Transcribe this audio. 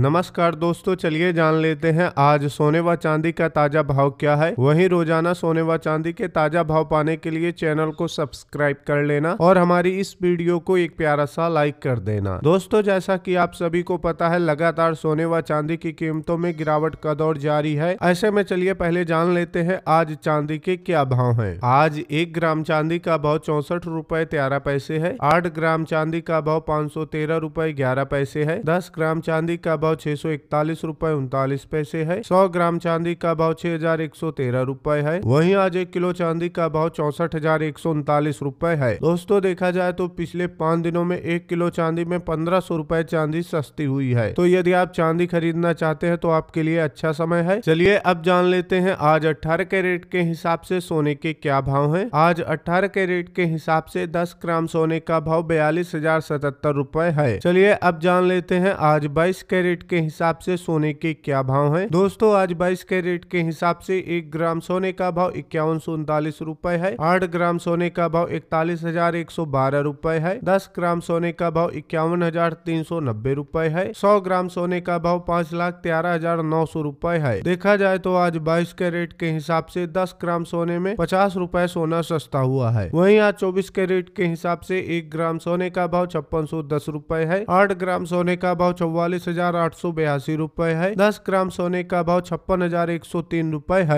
नमस्कार दोस्तों चलिए जान लेते हैं आज सोने व चांदी का ताजा भाव क्या है वहीं रोजाना सोने व चांदी के ताजा भाव पाने के लिए चैनल को सब्सक्राइब कर लेना और हमारी इस वीडियो को एक प्यारा सा लाइक कर देना दोस्तों जैसा कि आप सभी को पता है लगातार सोने व चांदी की कीमतों में गिरावट का दौर जारी है ऐसे में चलिए पहले जान लेते हैं आज चांदी के क्या भाव है आज एक ग्राम चांदी का भाव चौसठ रूपए तेरह पैसे है आठ ग्राम चांदी का भाव पाँच सौ तेरह रूपए ग्यारह पैसे है दस ग्राम चांदी का भाव भाव छह सौ इकतालीस रूपए उनतालीस पैसे है सौ ग्राम चांदी का भाव छह हजार एक सौ तेरह रूपए है वही आज एक किलो चांदी का भाव चौसठ हजार एक सौ उनतालीस रूपए है दोस्तों देखा जाए तो पिछले पाँच दिनों में एक किलो चांदी में पंद्रह सौ रूपए चांदी सस्ती हुई है तो यदि आप चांदी खरीदना चाहते हैं तो आपके लिए अच्छा समय है चलिए अब जान लेते हैं आज अठारह कैरेट के हिसाब से सोने के क्या भाव है आज अठारह कैरेट के हिसाब से दस ग्राम सोने का भाव बयालीस हजार सतहत्तर रूपए है चलिए अब जान लेते हैं आज बाईस कैरेट कैरेट के हिसाब से सोने के क्या भाव हैं दोस्तों आज 22 कैरेट के हिसाब से एक ग्राम सोने का भाव इक्यावन सौ उनतालीस रूपए है आठ ग्राम सोने का भाव इकतालीस हजार एक सौ बारह रूपए है दस ग्राम सोने का भाव इक्यावन हजार तीन सौ नब्बे रूपए है सौ ग्राम सोने का भाव पाँच लाख तेरह हजार नौ सौ रूपए है देखा जाए तो आज बाईस कैरेट के हिसाब से दस ग्राम सोने में पचास रूपए सोना सस्ता हुआ है वही आज चौबीस कैरेट के हिसाब से एक ग्राम सोने का भाव छप्पन सौ दस रूपए है आठ ग्राम सोने का भाव चौवालीस हजार आठ सौ बयासी रूपए है दस ग्राम सोने का भाव छप्पन हजार एक सौ तीन रूपए है